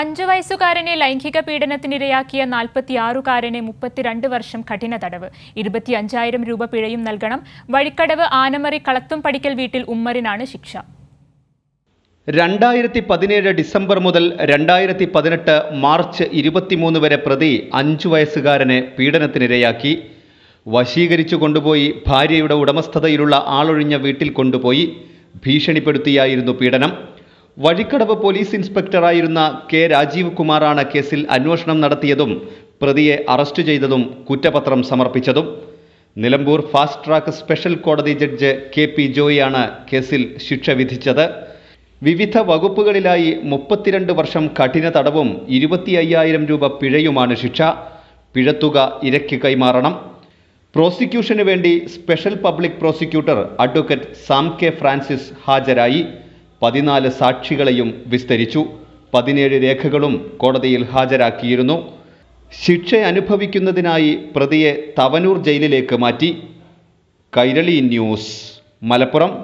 അഞ്ചു വയസ്സുകാരനെ ലൈംഗിക പീഡനത്തിനിരയാക്കിയ നാൽപ്പത്തിയാറുകാരനെ മുപ്പത്തിരണ്ട് വർഷം കഠിന തടവ് ഇരുപത്തിയഞ്ചായിരം രൂപ പിഴയും നൽകണം വഴിക്കടവ് ആനമറി കളത്തും പടിക്കൽ വീട്ടിൽ ഉമ്മറിനാണ് ശിക്ഷ രണ്ടായിരത്തി പതിനേഴ് ഡിസംബർ മുതൽ രണ്ടായിരത്തി പതിനെട്ട് മാർച്ച് ഇരുപത്തിമൂന്ന് വരെ പ്രതി അഞ്ചു വയസ്സുകാരനെ പീഡനത്തിനിരയാക്കി വശീകരിച്ചു കൊണ്ടുപോയി ഭാര്യയുടെ ഉടമസ്ഥതയിലുള്ള ആളൊഴിഞ്ഞ വീട്ടിൽ കൊണ്ടുപോയി ഭീഷണിപ്പെടുത്തിയായിരുന്നു പീഡനം വഴിക്കടവ് പോലീസ് ഇൻസ്പെക്ടറായിരുന്ന കെ രാജീവ് കുമാറാണ് കേസിൽ അന്വേഷണം നടത്തിയതും പ്രതിയെ അറസ്റ്റ് ചെയ്തതും കുറ്റപത്രം സമർപ്പിച്ചതും നിലമ്പൂർ ഫാസ്റ്റ് ട്രാക്ക് സ്പെഷ്യൽ കോടതി ജഡ്ജ് കെ പി ജോയിയാണ് കേസിൽ ശിക്ഷ വിധിച്ചത് വിവിധ വകുപ്പുകളിലായി മുപ്പത്തിരണ്ട് വർഷം കഠിന തടവും ഇരുപത്തി അയ്യായിരം രൂപ പിഴയുമാണ് ശിക്ഷ പിഴത്തുക ഇരയ്ക്ക് കൈമാറണം പ്രോസിക്യൂഷന് വേണ്ടി special public prosecutor advocate Sam K Francis ഹാജരായി പതിനാല് സാക്ഷികളെയും വിസ്തരിച്ചു പതിനേഴ് രേഖകളും കോടതിയിൽ ഹാജരാക്കിയിരുന്നു ശിക്ഷ അനുഭവിക്കുന്നതിനായി പ്രതിയെ തവനൂർ ജയിലിലേക്ക് മാറ്റി കൈരളി ന്യൂസ് മലപ്പുറം